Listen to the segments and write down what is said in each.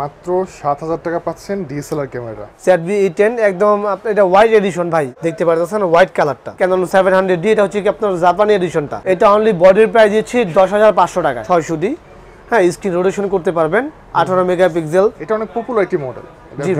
মাত্র 7000 টাকা পাচ্ছেন ডিএসএলআর ক্যামেরা ZV-E10 একদম আপনি এটা হোয়াইট এডিশন ভাই দেখতে পাচ্ছেন হোয়াইট কালারটা Canon 700D এটা হচ্ছে কি আপনার জাপানি এডিশনটা এটা অনলি বডির প্রাইস দিচ্ছি 10500 টাকা 600D হ্যাঁ স্ক্রিন রোটেশন করতে পারবেন 18 মেগাপিক্সেল এটা অনেক পপুলার একটি মডেল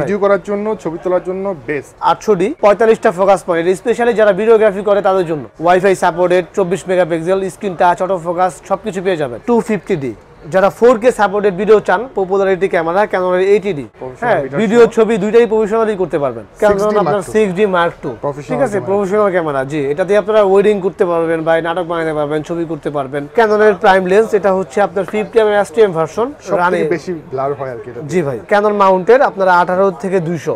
ভিডিও করার জন্য ছবি তোলার জন্য বেস্ট 800D 45টা ফোকাস পয়েন্ট স্পেশালি যারা ভিডিওগ্রাফি করে তাদের জন্য wifi supported 24 megapixel screen touch auto focus সবকিছু পেয়ে যাবেন 250D যারা ফোর কে সাপোর্টেড ভিডিও চান পপুলারিটি ক্যামেরা ক্যামেরার এইটিডি হ্যাঁ ভিডিও ছবি দুইটাই প্রফেশনালি করতে পারবেন ক্যানোন আপনার সিক্স ডি মার্ক টু ঠিক আছে প্রফেশনাল ক্যামেরা জি এটা দিয়ে আপনারা ওয়েডিং করতে পারবেন বা নাটক বানাতে পারবেন ছবি করতে পারবেন ক্যানোনের প্রাইম লেন্স এটা হচ্ছে আপনার fifty M S T M version রানে বেশি ব্লার হয় আর কি জি ভাই ক্যানন মাউন্টের আপনারা আঠারো থেকে দুইশো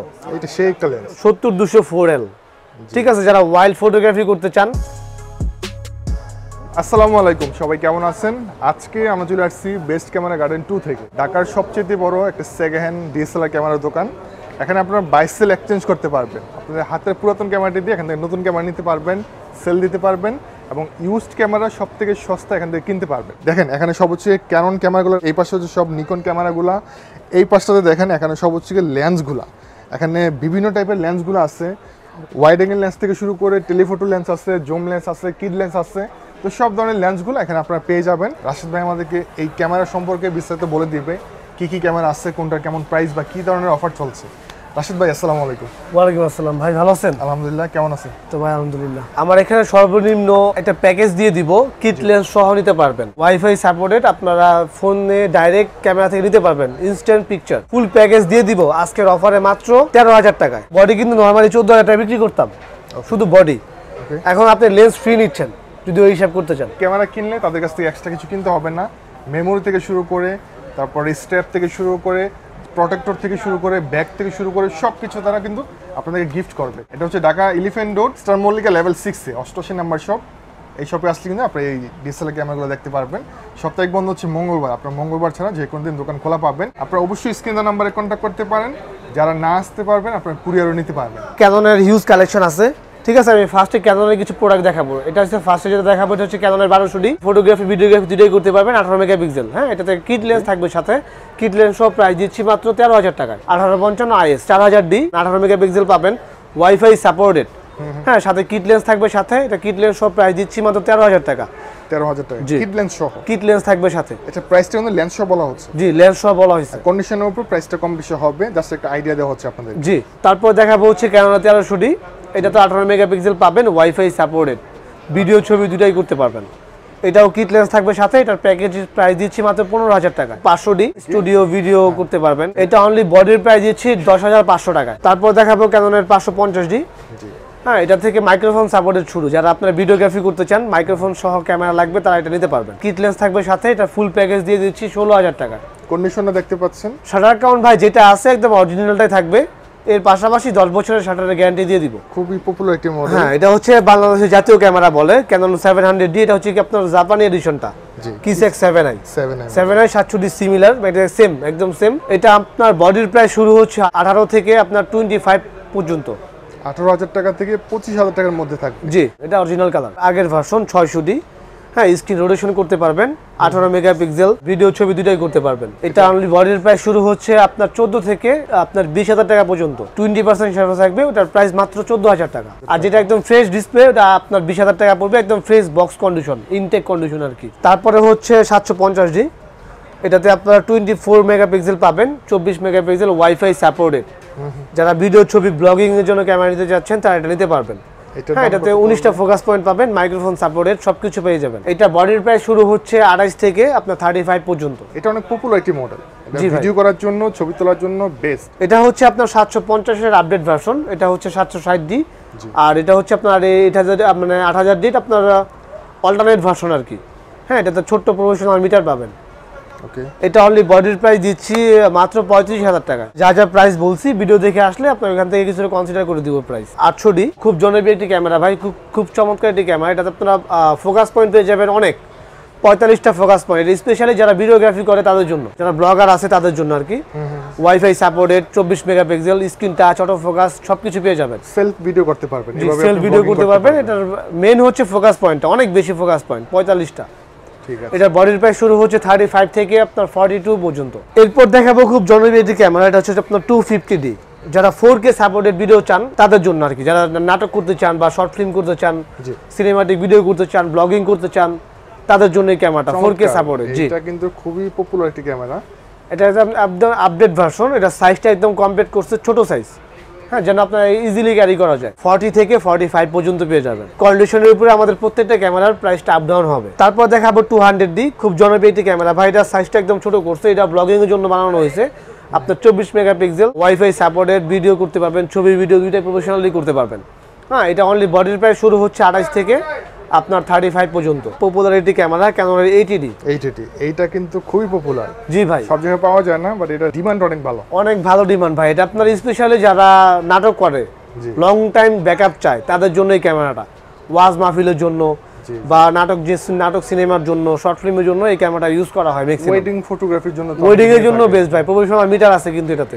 সত্তর দুশো ফোর এল ঠিক আছে যারা ওয়াইল্ড ফটোগ্রাফি করতে চান আসসালামু আলাইকুম সবাই কেমন আছেন আজকে আমরা চলে আসছি বেস্ট ক্যামেরা গার্ডেন টু থেকে ঢাকার সবচেয়ে বড় একটা সেকেন্ড হ্যান্ড ডিএসএলআর ক্যামেরার দোকান এখানে আপনারা বাইসেল সেল এক্সচেঞ্জ করতে পারবেন আপনাদের হাতের পুরাতন ক্যামেরাটি দিয়ে এখান থেকে নতুন ক্যামেরা নিতে পারবেন সেল দিতে পারবেন এবং ইউজড ক্যামেরা সব থেকে সস্তা এখান থেকে কিনতে পারবেন দেখেন এখানে সব হচ্ছে ক্যানন ক্যামেরাগুলো এই পাশে হচ্ছে সব নিকন ক্যামেরাগুলো এই পাশটাতে দেখেন এখানে সব হচ্ছে লেন্সগুলো এখানে বিভিন্ন টাইপের লেন্সগুলো আছে ওয়াইড অ্যাঙ্গেল লেন্স থেকে শুরু করে টেলিফোটো লেন্স আছে জুম লেন্স আছে কিড লেন্স আছে তো সব ধরনের লেন্সগুলো এখানে আপনারা পেয়ে যাবেন রাশিদ ভাই আমাদেরকে এই ক্যামেরা সম্পর্কে বিস্তারিত বলে দিবে কি কি ক্যামেরা আসছে কোনটা কেমন প্রাইস বা কি ধরনের অফার চলছে রাশিদ ভাই আসসালামু আলাইকুম ওয়ালাইকুম আসসালাম ভাই ভালো আছেন আলহামদুলিল্লাহ কেমন আছেন তো ভাই আলহামদুলিল্লাহ আমার এখানে সর্বনিম্ন একটা প্যাকেজ দিয়ে দিব কিট লেন্স সহ নিতে পারবেন ওয়াইফাই সাপোর্টেড আপনারা ফোনে ডাইরেক্ট ক্যামেরা থেকে নিতে পারবেন ইনস্ট্যান্ট পিকচার ফুল প্যাকেজ দিয়ে দিব আজকের অফারে মাত্র তেরো হাজার টাকায় বডি কিন্তু নর্মালি চোদ্দ হাজার টাকা বিক্রি করতাম শুধু বডি এখন আপনি লেন্স ফ্রি নিচ্ছেন যদি ওই হিসাব করতে চান ক্যামেরা কিনলে তাদের কাছ থেকে এক্সট্রা কিছু কিনতে হবে না মেমোরি থেকে শুরু করে তারপর স্ট্যাপ থেকে শুরু করে প্রোটেক্টর থেকে শুরু করে ব্যাগ থেকে শুরু করে সব কিছু তারা কিন্তু আপনাদেরকে গিফট করবে এটা হচ্ছে Dhaka elephant road eastern Mallika level সিক্সে অষ্টআশি নাম্বার শপ এই শপে আসলে কিন্তু আপনি এই ডিএসএলআর ক্যামেরাগুলো দেখতে পারবেন সপ্তাহিক বন্ধ হচ্ছে মঙ্গলবার আপনার মঙ্গলবার ছাড়া যে কোনো দিন দোকান খোলা পাবেন আপনারা অবশ্যই স্ক্রিন নাম্বারে কন্ট্যাক্ট করতে পারেন যারা না আসতে পারবেন আপনার কুরিয়ারও নিতে পারবেন ক্যানোনের হিউজ কালেকশন আছে ঠিক আছে আমি ফার্স্টে ক্যানলের কিছু প্রোডাক্ট দেখাবো এটা হচ্ছে ফার্স্টে যেটা দেখাবো এটা হচ্ছে ক্যানলের বারোশো ফটোগ্রাফি ভিডিওগ্রাফি দুটোই করতে পারবেন আঠারো মেগাপিক্সেল হ্যাঁ এটাতে কিট লেন্স থাকবে সাথে কিট লেন্স সব প্রাইস দিচ্ছি মাত্র তেরো হাজার টাকা আঠারো পঞ্চান্ন আইএস চার হাজার ডি আঠারো মেগাপিক্সেল পাবেন ওয়াইফাই সাপোর্টেড হ্যাঁ সাথে কিট লেন্স থাকবে সাথে এটা কিট লেন্স সব প্রাইস দিচ্ছি মাত্র তেরো হাজার টাকা তেরো হাজার টাকা কিট লেন্স কিট লেন্স থাকবে সাথে প্রাইসটা আচ্ছা, লেন্স বলা হচ্ছে লেন্স বলা হয়েছে হবে আইডিয়া দেওয়া হচ্ছে আপনাদের জি তারপর দেখাবো হচ্ছে কেননা তেরোশো এটা তো আঠারো মেগাপিক্সেল পাবেন ওয়াইফাই সাপোর্টেড ভিডিও ছবি দুটাই করতে পারবেন এটাও কিট লেন্স থাকবে সাথে এটার প্যাকেজ প্রাইস দিচ্ছি মাত্র পনেরো হাজার টাকা পাঁচশো ডি স্টুডিও ভিডিও করতে পারবেন এটা অনলি বডির প্রাইস দিচ্ছি দশ হাজার পাঁচশো টাকা তারপর দেখাবো এর পাঁচশো পঞ্চাশ ডি হ্যাঁ এটা থেকে মাইক্রোফোন সাপোর্টের শুরু যারা আপনারা ভিডিওগ্রাফি করতে চান মাইক্রোফোন সহ ক্যামেরা লাগবে তারা এটা নিতে পারবেন কিট লেন্স থাকবে সাথে এটা ফুল প্যাকেজ দিয়ে দিচ্ছি ষোলো হাজার টাকা কন্ডিশনটা দেখতে পাচ্ছেন সারা কাউন্ট ভাই যেটা আছে একদম অরিজিনালটাই থাকবে এর পাশাপাশি দশ বছরের শাটারের গ্যারান্টি দিয়ে দিব খুবই পপুলার একটি মডেল হ্যাঁ এটা হচ্ছে বাংলাদেশের জাতীয় ক্যামেরা বলে ক্যানন সেভেন হান্ড্রেড ডি এটা হচ্ছে আপনার জাপানি এডিশনটা কিসেক সেভেন আই সেভেন আই সাতষট্টি সিমিলার সেম একদম সেম এটা আপনার বডির প্রায় শুরু হচ্ছে আঠারো থেকে আপনার টোয়েন্টি ফাইভ পর্যন্ত আঠারো হাজার টাকা থেকে পঁচিশ হাজার টাকার মধ্যে থাকবে জি এটা অরিজিনাল কালার আগের ভার্সন ছয়শো হ্যাঁ স্ক্রিন রোটেশন করতে পারবেন আঠারো মেগাপিক্সেল ভিডিও ছবি দুটাই করতে পারবেন এটা অনলি বডির প্রাইস শুরু হচ্ছে আপনার চোদ্দ থেকে আপনার বিশ হাজার টাকা পর্যন্ত টোয়েন্টি পার্সেন্ট সার্ভিস থাকবে ওটার প্রাইস মাত্র চোদ্দ হাজার টাকা আর যেটা একদম ফ্রেশ ডিসপ্লে ওটা আপনার বিশ হাজার টাকা পড়বে একদম fresh box condition intact condition আর কি তারপরে হচ্ছে সাতশো পঞ্চাশ ডি এটাতে আপনারা টোয়েন্টি ফোর মেগাপিক্সেল পাবেন চব্বিশ মেগাপিক্সেল ওয়াইফাই সাপোর্টেড যারা ভিডিও ছবি ব্লগিংয়ের জন্য ক্যামেরা নিতে চাচ্ছেন তারা এটা নিতে পারবেন হ্যাঁ উনিশটা ফোকাস পয়েন্ট পাবেন মাইক্রোফোন সাপোর্টেড সবকিছু পেয়ে যাবেন এটা বডির প্রায় শুরু হচ্ছে আড়াইশ থেকে আপনার থার্টি ফাইভ পর্যন্ত এটা অনেক পপুলার একটি মডেল ভিডিও করার জন্য ছবি তোলার জন্য বেস্ট এটা হচ্ছে আপনার সাতশো পঞ্চাশের আপডেট ভার্সন এটা হচ্ছে সাতশো ষাট ডি আর এটা হচ্ছে আপনার এইট হাজার মানে আট হাজার ডিট আপনার অল্টারনেট ভার্সন আর কি হ্যাঁ এটাতে ছোট্ট প্রফেশনাল মিটার পাবেন এটা অনলি বডির প্রাইস দিচ্ছি মাত্র পঁয়ত্রিশ হাজার টাকা যা যা প্রাইস বলছি ভিডিও দেখে আসলে আপনার এখান থেকে কিছু কনসিডার করে দিব প্রাইস আটশো ডি খুব জনপ্রিয় একটি ক্যামেরা ভাই খুব খুব চমৎকার একটি ক্যামেরা এটাতে আপনারা ফোকাস পয়েন্ট পেয়ে যাবেন অনেক পঁয়তাল্লিশটা ফোকাস পয়েন্ট স্পেশালি যারা ভিডিওগ্রাফি করে তাদের জন্য যারা ব্লগার আছে তাদের জন্য আর কি ওয়াইফাই সাপোর্টেড চব্বিশ megapixel screen touch auto focus সবকিছু পেয়ে যাবেন সেলফ ভিডিও করতে পারবেন সেলফ ভিডিও করতে পারবেন এটার মেন হচ্ছে ফোকাস পয়েন্টটা অনেক বেশি ফোকাস পয়েন্ট পঁয়তাল্লিশটা এটা বডির প্রাইস শুরু হচ্ছে থার্টি ফাইভ থেকে আপনার ফর্টি টু পর্যন্ত এরপর দেখাবো খুব জনপ্রিয় এটা হচ্ছে আপনার টু ডি যারা ফোর কে সাপোর্টেড ভিডিও চান তাদের জন্য আর কি যারা নাটক করতে চান বা শর্ট ফিল্ম করতে চান সিনেমাটিক ভিডিও করতে চান ব্লগিং করতে চান তাদের জন্য ক্যামেরাটা ফোর কে সাপোর্টেড জি এটা কিন্তু খুবই পপুলার একটি ক্যামেরা এটা একদম আপডেট ভার্সন এটা সাইজটা একদম কমপ্লিট করছে ছোট সাইজ হ্যাঁ যেন আপনার ইজিলি ক্যারি করা যায় ফর্টি থেকে ফর্টি ফাইভ পর্যন্ত পেয়ে যাবেন কন্ডিশনের উপরে আমাদের প্রত্যেকটা ক্যামেরার প্রাইসটা আপ ডাউন হবে তারপর দেখাবো টু হান্ড্রেড ডি খুব জনপ্রিয় একটি ক্যামেরা ভাই এটার সাইজটা একদম ছোট করছে এটা ব্লগিং এর জন্য বানানো হয়েছে আপনার চব্বিশ মেগাপিক্সেল ওয়াইফাই সাপোর্টেড ভিডিও করতে পারবেন ছবি ভিডিও দুইটাই প্রফেশনালি করতে পারবেন হ্যাঁ এটা অনলি বডির প্রায় শুরু হচ্ছে আঠাশ থেকে আপনার থার্টি ফাইভ পর্যন্ত পপুলারিটি ক্যামেরা ক্যানোনের এইটিডি এইটিডি এইটা কিন্তু খুবই পপুলার জি ভাই সব জায়গায় পাওয়া যায় না বাট এটা ডিমান্ড অনেক ভালো অনেক ভালো ডিমান্ড ভাই এটা আপনার স্পেশালি যারা নাটক করে লং টাইম ব্যাকআপ চায় তাদের জন্য এই ক্যামেরাটা ওয়াজ মাহফিলের জন্য বা নাটক যে নাটক সিনেমার জন্য শর্ট ফিল্মের জন্য এই ক্যামেরাটা ইউজ করা হয় ম্যাক্সিমাম ওয়েডিং ফটোগ্রাফির জন্য ওয়েডিং এর জন্য বেস্ট ভাই প্রফেশনাল মিটার আছে কিন্তু এটাতে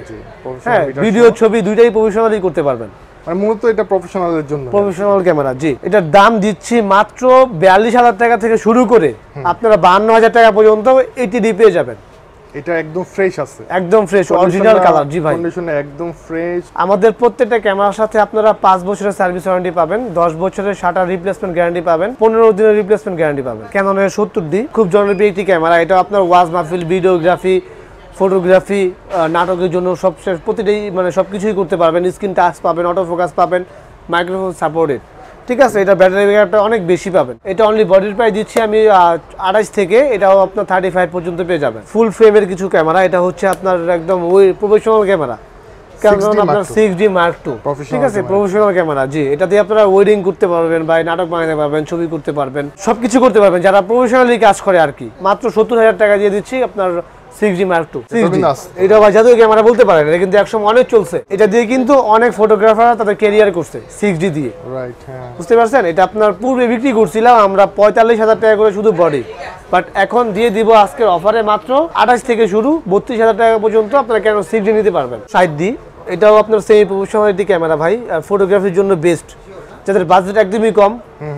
হ্যাঁ ভিডিও ছবি দুইটাই প্রফেশনালি করতে পারবেন মানে মূলত এটা জন্য প্রফেশনাল ক্যামেরা জি দাম দিচ্ছি মাত্র হাজার টাকা থেকে শুরু করে আপনারা হাজার টাকা পর্যন্ত এটি যাবেন এটা একদম ফ্রেশ আছে একদম ফ্রেশ অরিজিনাল কালার জি ভাই কন্ডিশনে একদম ফ্রেশ আমাদের প্রত্যেকটা ক্যামেরার সাথে আপনারা 5 বছরের সার্ভিস ওয়ারেন্টি পাবেন 10 বছরের শাটার রিপ্লেসমেন্ট গ্যারান্টি পাবেন 15 দিনের রিপ্লেসমেন্ট গ্যারান্টি পাবেন ক্যাননের 70D খুব জনপ্রিয় একটি ক্যামেরা এটা আপনার ওয়াজ মাহফিল ভিডিওগ্রাফি ফটোগ্রাফি নাটকের জন্য সব প্রতিটাই মানে সব কিছুই করতে পারবেন স্ক্রিন টাচ পাবেন অটো ফোকাস পাবেন মাইক্রোফোন সাপোর্টেড ঠিক আছে এটা ব্যাটারি ব্যাকআপটা অনেক বেশি পাবেন এটা অনলি বডির প্রায় দিচ্ছি আমি আড়াইশ থেকে এটাও আপনার থার্টি ফাইভ পর্যন্ত পেয়ে যাবেন ফুল ফ্রেমের কিছু ক্যামেরা এটা হচ্ছে আপনার একদম ওই প্রফেশনাল ক্যামেরা আপনার সিক্স ডি মার্ক টু ঠিক আছে প্রফেশনাল ক্যামেরা জি এটা দিয়ে আপনারা ওয়েডিং করতে পারবেন বা নাটক বানাতে পারবেন ছবি করতে পারবেন সবকিছু করতে পারবেন যারা প্রফেশনালি কাজ করে আর কি মাত্র সত্তর হাজার টাকা দিয়ে দিচ্ছি আপনার ক্যামেরা টাকা করে শুধু বডি বাট এখন দিয়ে দিব অফারে মাত্র আঠাশ থেকে শুরু হাজার টাকা পর্যন্ত আপনারা কেন 6D নিতে পারবেন 60D এটাও আপনার সেমি প্রফেশনালিটি ক্যামেরা ভাই ফটোগ্রাফির জন্য বেস্ট যাদের বাজেট একদমই কম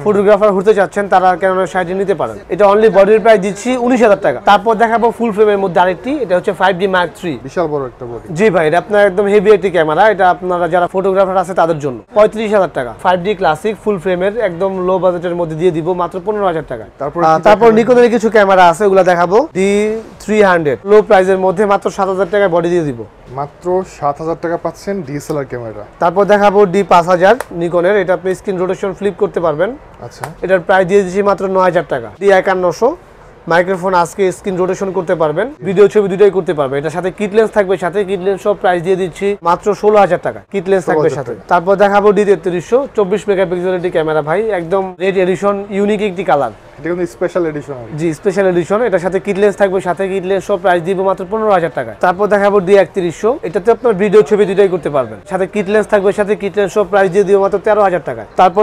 ফটোগ্রাফার হতে চাচ্ছেন তারা কেন সাহায্য নিতে পারেন এটা অনলি বডির প্রায় দিচ্ছি উনিশ হাজার টাকা তারপর দেখাবো ফুল ফ্রেমের মধ্যে আরেকটি এটা হচ্ছে ফাইভ ডি মার্ক থ্রি বিশাল বড় একটা বডি জি ভাই এটা আপনার একদম হেভি একটি ক্যামেরা এটা আপনারা যারা ফটোগ্রাফার আছে তাদের জন্য পঁয়ত্রিশ হাজার টাকা ফাইভ ডি ক্লাসিক ফুল ফ্রেমের একদম লো বাজেটের মধ্যে দিয়ে দিব মাত্র পনেরো হাজার টাকা তারপর তারপর নিকোনের কিছু ক্যামেরা আছে ওগুলো দেখাবো ডি 300 লো প্রাইজের মধ্যে মাত্র 7000 টাকা বডি দিয়ে দিব মাত্র 7000 টাকা পাচ্ছেন ডিএসএলআর ক্যামেরা তারপর দেখাবো ডি 5000 নিকনের এটা আপনি স্ক্রিন রোটেশন ফ্লিপ করতে পারবেন আচ্ছা এটার প্রাইস দিয়ে দিচ্ছি মাত্র 9000 টাকা ডি 5100 মাইক্রোফোন আজকে স্ক্রিন রোটেশন করতে পারবেন ভিডিও ছবি দুটোই করতে পারবেন এটার সাথে কিট লেন্স থাকবে সাথে কিট লেন্স সব প্রাইস দিয়ে দিচ্ছি মাত্র ষোলো হাজার টাকা কিট লেন্স থাকবে সাথে তারপর দেখাবো ডি তেত্রিশশো চব্বিশ মেগাপিক্সেল একটি ক্যামেরা ভাই একদম রেড এডিশন ইউনিক একটি কালার এটা থাকবে সাথে প্রাইস দিব মাত্র পনেরো হাজার টাকা তারপর ডি একত্রিশশো এটাতে আপনার ছবি দুটাই করতে পারবেন সাথে থাকবে সাথে প্রাইস দিয়ে দিব মাত্র তেরো হাজার টাকা তারপর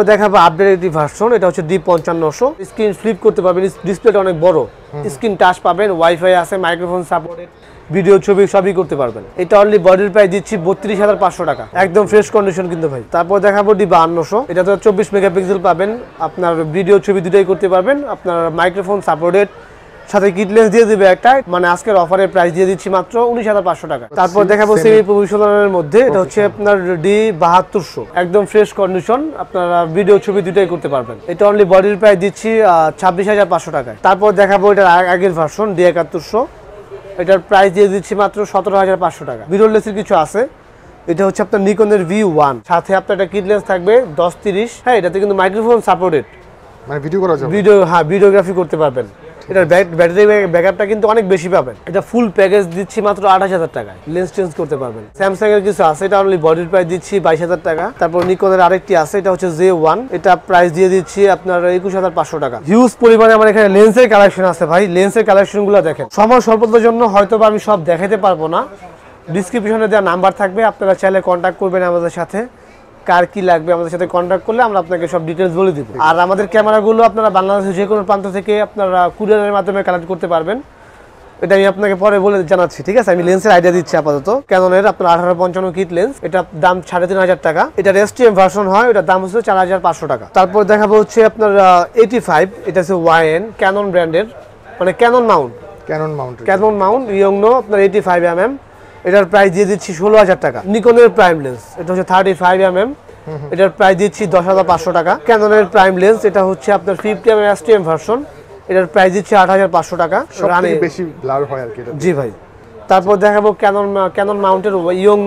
ভার্সন এটা হচ্ছে ডি পঞ্চান্নশো স্ক্রিন ফ্লিপ করতে অনেক বড় স্ক্রিন টাচ পাবেন ওয়াইফাই আছে মাইক্রোফোন সাপোর্টেড ভিডিও ছবি সবই করতে পারবেন এটা অনলি বডির প্রায় দিচ্ছি বত্রিশ হাজার পাঁচশো টাকা একদম ফ্রেশ কন্ডিশন কিন্তু ভাই তারপর দেখাবো ডি বান্নশো এটা তো চব্বিশ মেগাপিক্সেল পাবেন আপনার ভিডিও ছবি দুটোই করতে পারবেন আপনার মাইক্রোফোন সাপোর্টেড সাথে কিটলেস দিয়ে দিবে একটা মানে আজকের অফারের প্রাইস দিয়ে দিচ্ছি মাত্র উনিশ হাজার পাঁচশো টাকা আচ্ছা, তারপর দেখাবো সেমি প্রভিশনের মধ্যে এটা হচ্ছে আপনার ডি বাহাত্তরশো একদম ফ্রেশ কন্ডিশন আপনারা ভিডিও ছবি দুটাই করতে পারবেন এটা অনলি বডির প্রাইস দিচ্ছি ছাব্বিশ হাজার পাঁচশো টাকায় তারপর দেখাবো এটা আগের ভার্সন ডি একাত্তরশো এটার প্রাইস দিয়ে দিচ্ছি মাত্র সতেরো হাজার পাঁচশো টাকা বিরলেসের কিছু আছে এটা হচ্ছে আপনার নিকনের ভি ওয়ান সাথে আপনার একটা কিট লেন্স থাকবে দশ তিরিশ হ্যাঁ এটাতে কিন্তু মাইক্রোফোন সাপোর্টেড ভিডিও করা যাবে ভিডিও হ্যাঁ ভিডিওগ্রাফি করতে পারবেন এটার ব্যাটারি ব্যাকআপটা কিন্তু অনেক বেশি পাবেন এটা ফুল প্যাকেজ দিচ্ছি মাত্র আঠাশ হাজার টাকায় লেন্স চেঞ্জ করতে পারবেন স্যামসাং এর কিছু আছে এটা অনলি বডির প্রাইস দিচ্ছি বাইশ হাজার টাকা তারপর নিকনের আরেকটি আছে এটা হচ্ছে জে ওয়ান এটা প্রাইস দিয়ে দিচ্ছি আপনার একুশ হাজার পাঁচশো টাকা হিউজ পরিমাণে আমার এখানে লেন্সের কালেকশন আছে ভাই লেন্সের কালেকশনগুলো দেখেন সময় স্বল্পতার জন্য হয়তো আমি সব দেখাতে পারবো না ডিসক্রিপশনে দেওয়া নাম্বার থাকবে আপনারা চাইলে কন্ট্যাক্ট করবেন আমাদের সাথে কার কি লাগবে আমাদের সাথে কন্ট্যাক্ট করলে আমরা আপনাকে সব ডিটেলস বলে দেবো আর আমাদের ক্যামেরাগুলো আপনারা বাংলাদেশের যে কোনো প্রান্ত থেকে আপনারা কুরিয়ারের মাধ্যমে কালেক্ট করতে পারবেন এটা আমি আপনাকে পরে বলে জানাচ্ছি ঠিক আছে আমি লেন্সের আইডিয়া দিচ্ছি আপাতত ক্যাননের আপনার আঠারো পঞ্চান্ন কিট লেন্স এটা দাম সাড়ে তিন হাজার টাকা এটা এম ভার্সন হয় এটার দাম হচ্ছে চার হাজার পাঁচশো টাকা তারপরে দেখাবো হচ্ছে আপনার এইটি ফাইভ এটা হচ্ছে ওয়াইএন ক্যানন ব্র্যান্ডের মানে Canon mount Canon mount Canon mount ইয়ংনো আপনার এইটি ফাইভ এম এম এটার প্রাইস দিয়ে দিচ্ছি ষোলো হাজার টাকা নিকনের প্রাইম লেন্স এটা হচ্ছে থার্টি ফাইভ এম এম এটার প্রাইস দিচ্ছি দশ হাজার পাঁচশো টাকা ক্যাননের প্রাইম লেন্স এটা হচ্ছে আপনার fifty M S T version এটার প্রাইস দিচ্ছি আট হাজার পাঁচশো টাকা বেশি জি ভাই তারপর দেখাবো ক্যানন ক্যানন মাউন্টের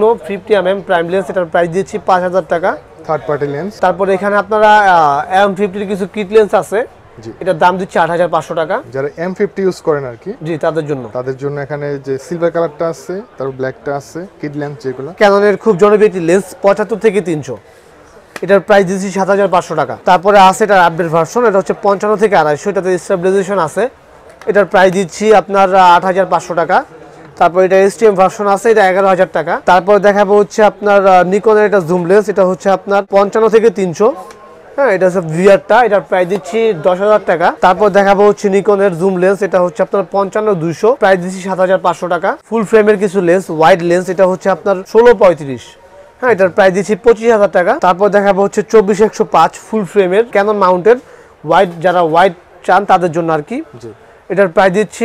no fifty M M prime lens এটার প্রাইস দিচ্ছি পাঁচ হাজার টাকা থার্ড পার্টি লেন্স তারপর এখানে আপনারা এম ফিফটির কিছু কিট লেন্স আছে এটার দাম দিচ্ছে আট হাজার পাঁচশো টাকা যারা এম ফিফটি ইউজ করেন আর কি জি তাদের জন্য তাদের জন্য এখানে যে সিলভার কালারটা আছে তারপর ব্ল্যাকটা আছে কিড ল্যাম্প যেগুলো ক্যাননের খুব জনপ্রিয় লেন্স পঁচাত্তর থেকে তিনশো এটার প্রাইস দিচ্ছি সাত হাজার পাঁচশো টাকা তারপরে আছে এটার আপডেট ভার্সন এটা হচ্ছে পঞ্চান্ন থেকে আড়াইশো এটাতে স্টেবিলাইজেশন আছে এটার প্রাইস দিচ্ছি আপনার আট হাজার পাঁচশো টাকা তারপর এটা এস এসটিএম ভার্সন আছে এটা এগারো হাজার টাকা তারপর দেখাবো হচ্ছে আপনার নিকনের এটা জুম লেন্স এটা হচ্ছে আপনার পঞ্চান্ন থেকে তিনশো হ্যাঁ এটা হচ্ছে প্রাইস দিচ্ছি দশ হাজার টাকা তারপর হচ্ছে নিকনের জুম লেন্স এটা হচ্ছে আপনার পঞ্চান্ন দুইশো দিচ্ছি সাত হাজার পাঁচশো টাকা ফুল কিছু লেন্স ওয়াইড লেন্স এটা হচ্ছে আপনার ষোলো পঁয়ত্রিশ হ্যাঁ প্রাইস দিচ্ছি পঁচিশ হাজার টাকা তারপর হচ্ছে চব্বিশ একশো পাঁচ ফুল মাউন্টের যারা ওয়াইড চান তাদের জন্য আর কি এটার দিচ্ছি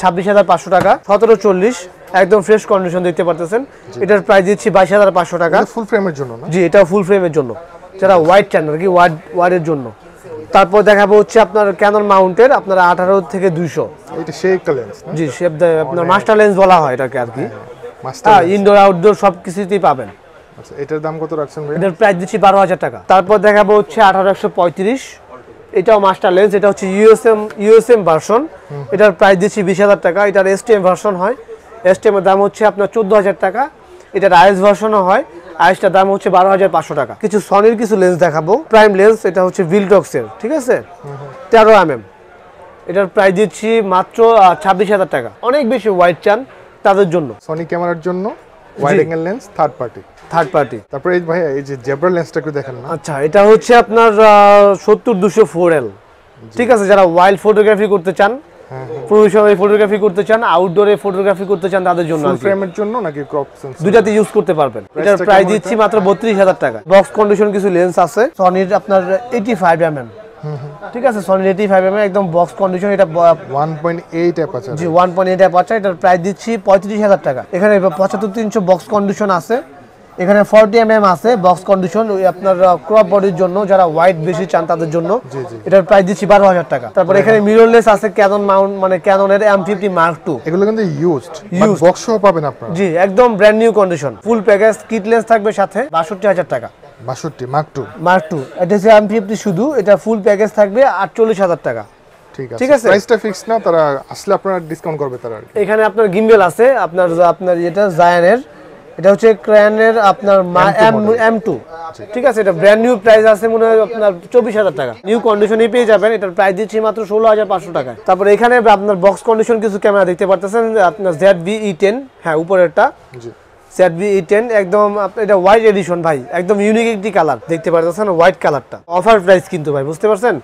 ছাব্বিশ হাজার পাঁচশো টাকা সতেরো চল্লিশ একদম ফ্রেশ কন্ডিশন দেখতে পারতেছেন এটার প্রাইস দিচ্ছি বাইশ হাজার পাঁচশো টাকা ফুল ফ্রেমের জন্য জি এটা ফুল ফ্রেমের জন্য যারা হোয়াইট চান আর কি হোয়াইট হোয়াইটের জন্য তারপর দেখাবো হচ্ছে আপনার ক্যানন মাউন্টের আপনার আঠারো থেকে দুইশো জি শেপ আপনার মাস্টার লেন্স বলা হয় এটাকে আর কি ইনডোর হ্যাঁ, আউটডোর হ্যাঁ, হ্যাঁ, সব কিছুতেই পাবেন আচ্ছা, এটার দাম কত রাখছেন এটার প্রাইস দিচ্ছি বারো হাজার টাকা তারপর দেখাবো হচ্ছে আঠারো একশো পঁয়ত্রিশ এটাও মাস্টার লেন্স এটা হচ্ছে ইউএসএম ইউএসএম ভার্সন এটার প্রাইস দিচ্ছি বিশ হাজার টাকা এটার এসটিএম ভার্সন হয় এসটিএমের দাম হচ্ছে আপনার চোদ্দ হাজার টাকা এটা আয়েস ভার্সনও হয় আয়েসটার দাম হচ্ছে বারো হাজার পাঁচশো টাকা কিছু সনির কিছু লেন্স দেখাবো প্রাইম লেন্স এটা হচ্ছে ভিলটক্সের ঠিক আছে তেরো এম mm। এটার প্রাইস দিচ্ছি মাত্র ছাব্বিশ হাজার টাকা অনেক বেশি ওয়াইড চান তাদের জন্য সনি ক্যামেরার জন্য wide angle lens third party third party তারপরে এই ভাই এই যে জেব্রা লেন্সটা একটু দেখেন আচ্ছা এটা হচ্ছে আপনার সত্তর দুশো ফোর এল ঠিক আছে যারা ওয়াইল্ড ফটোগ্রাফি করতে চান হ্যাঁ। প্রফেশনালি ফটোগ্রাফি করতে চান আউটডোরে ফটোগ্রাফি করতে চান তাদের জন্য ফ্রেমের জন্য নাকি ক্রপ সেন্সর দুটাতে ইউজ করতে পারবেন এটার প্রাইস দিচ্ছি মাত্র 32000 টাকা বক্স কন্ডিশন কিছু লেন্স আছে সনির আপনার 85 এমএম mm। ঠিক আছে সনি এইটি ফাইভ এম একদম বক্স কন্ডিশন এটা one point eight G one point eight app আচ্ছা এটার প্রাইস দিচ্ছি পঁয়ত্রিশ হাজার টাকা এখানে পঁচাত্তর তিনশো বক্স কন্ডিশন আছে এখানে ফর্টি এম এম আছে বক্স কন্ডিশন আপনার ক্রপ বডির জন্য যারা হোয়াইট বেশি চান তাদের জন্য এটার প্রাইস দিচ্ছি বারো হাজার টাকা তারপর এখানে মিরোরলেস আছে ক্যানন মাউন্ট মানে ক্যাননের এম ফিফটি মার্ক টু এগুলো কিন্তু ইউজড ইউজ বক্স পাবেন আপনারা জি একদম brand new condition full package kit lens থাকবে সাথে বাষট্টি হাজার টাকা বাষট্টি মার্ক টু মার্ক টু এটা হচ্ছে এম ফিফটি শুধু এটা ফুল প্যাকেজ থাকবে আটচল্লিশ হাজার টাকা ঠিক আছে প্রাইসটা ফিক্স না তারা আসলে আপনারা ডিসকাউন্ট করবে তারা এখানে আপনার গিম্বেল আছে আপনার আপনার এটা জায়ানের এটা হচ্ছে ক্রায়নের আপনার এম টু ঠিক আছে এটা ব্র্যান্ড নিউ প্রাইস আছে মনে হয় আপনার চব্বিশ হাজার টাকা নিউ কন্ডিশনে পেয়ে যাবেন এটার প্রাইস দিচ্ছি মাত্র ষোলো হাজার পাঁচশো টাকা তারপর এখানে আপনার বক্স কন্ডিশন কিছু ক্যামেরা দেখতে পারতেছেন আপনার জেড বি ই টেন হ্যাঁ উপরেরটা স্যাডবি টেন e একদম এটা হোয়াইট এডিশন ভাই একদম ইউনিক একটি কালার দেখতে পারতেছেন হোয়াইট কালারটা অফার প্রাইস কিন্তু ভাই বুঝতে পারছেন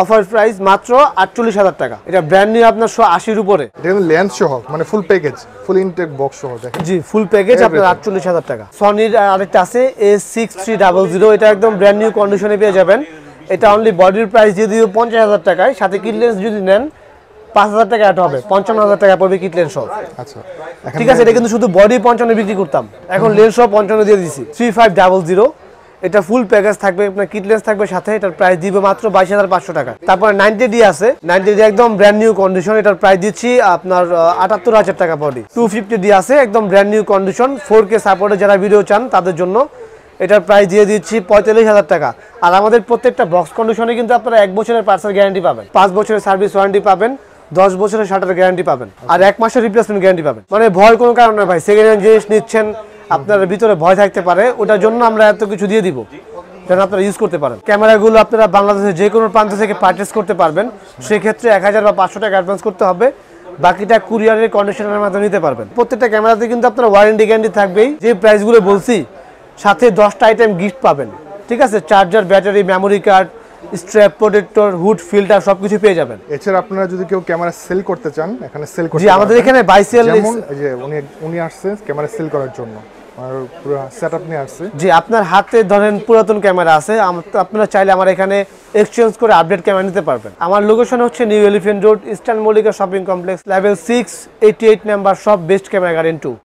অফার আচ্ছা। প্রাইস মাত্র আটচল্লিশ হাজার টাকা এটা ব্র্যান্ড নিউ আপনার শো আশির উপরে লেন্স সহ মানে full package full intact box সহ জি ফুল প্যাকেজ আপনার আটচল্লিশ হাজার টাকা সনির আরেকটা আছে A six three double zero এটা একদম ব্র্যান্ড নিউ কন্ডিশনে পেয়ে যাবেন এটা অনলি বডির প্রাইস যদি পঞ্চাশ হাজার টাকায় সাথে কিডলেন্স যদি নেন পাঁচ হাজার টাকা অ্যাড হবে পঞ্চান্ন হাজার টাকা পড়বে কিট লেন্স আচ্ছা ঠিক আছে এটা কিন্তু শুধু বডি পঞ্চান্ন বিক্রি করতাম এখন লেন্স সহ পঞ্চান্ন দিয়ে দিচ্ছি থ্রি ফাইভ ডাবল জিরো এটা ফুল প্যাকেজ থাকবে আপনার কিট লেন্স থাকবে সাথে এটার প্রাইস দিবে মাত্র বাইশ হাজার পাঁচশো টাকা তারপরে নাইনটি ডি আছে নাইনটি ডি একদম ব্র্যান্ড নিউ কন্ডিশন এটার প্রাইস দিচ্ছি আপনার আটাত্তর হাজার টাকা বডি টু ফিফটি ডি আছে একদম brand new condition four K সাপোর্টে যারা ভিডিও চান তাদের জন্য এটার প্রাইস দিয়ে দিচ্ছি পঁয়তাল্লিশ হাজার টাকা আর আমাদের প্রত্যেকটা বক্স কন্ডিশনে কিন্তু আপনারা এক বছরের পার্সেল গ্যারান্টি পাবেন পাঁচ বছরের সার্ভিস ওয়ারেন্টি পাবেন দশ বছরের শার্টের গ্যারান্টি পাবেন আর এক মাসের রিপ্লেসমেন্ট গ্যারান্টি পাবেন মানে ভয় কোনো কারণ ভাই সেকেন্ড হ্যান্ড জিনিস নিচ্ছেন আপনার ভিতরে ভয় থাকতে পারে ওটার জন্য আমরা এত কিছু দিয়ে দিব যেন আপনারা ইউজ করতে পারেন ক্যামেরাগুলো আপনারা বাংলাদেশের যে কোনো প্রান্ত থেকে পারচেস করতে পারবেন সেক্ষেত্রে এক হাজার বা পাঁচশো টাকা অ্যাডভান্স করতে হবে বাকিটা কুরিয়ারের কন্ডিশনের মাধ্যমে নিতে পারবেন প্রত্যেকটা ক্যামেরাতে কিন্তু আপনার ওয়ারেন্টি গ্যারান্টি থাকবেই যে প্রাইসগুলো বলছি সাথে দশটা আইটেম গিফট পাবেন ঠিক আছে charger battery memory card strap protector hood filter সবকিছু পেয়ে যাবেন এছাড়া আপনারা যদি কেউ ক্যামেরা সেল করতে চান এখানে সেল করতে জি আমাদের এখানে বাইসেল যে উনি উনি আসছে ক্যামেরা সেল করার জন্য আর পুরো সেটআপ নিয়ে আসছে জি আপনার হাতে ধরেন পুরাতন ক্যামেরা আছে আপনারা চাইলে আমার এখানে এক্সচেঞ্জ করে আপডেট ক্যামেরা নিতে পারবেন আমার লোকেশন হচ্ছে new elephant road eastern Mallika shopping complex level six eighty eight number সব বেস্ট ক্যামেরা গার্ডেন টু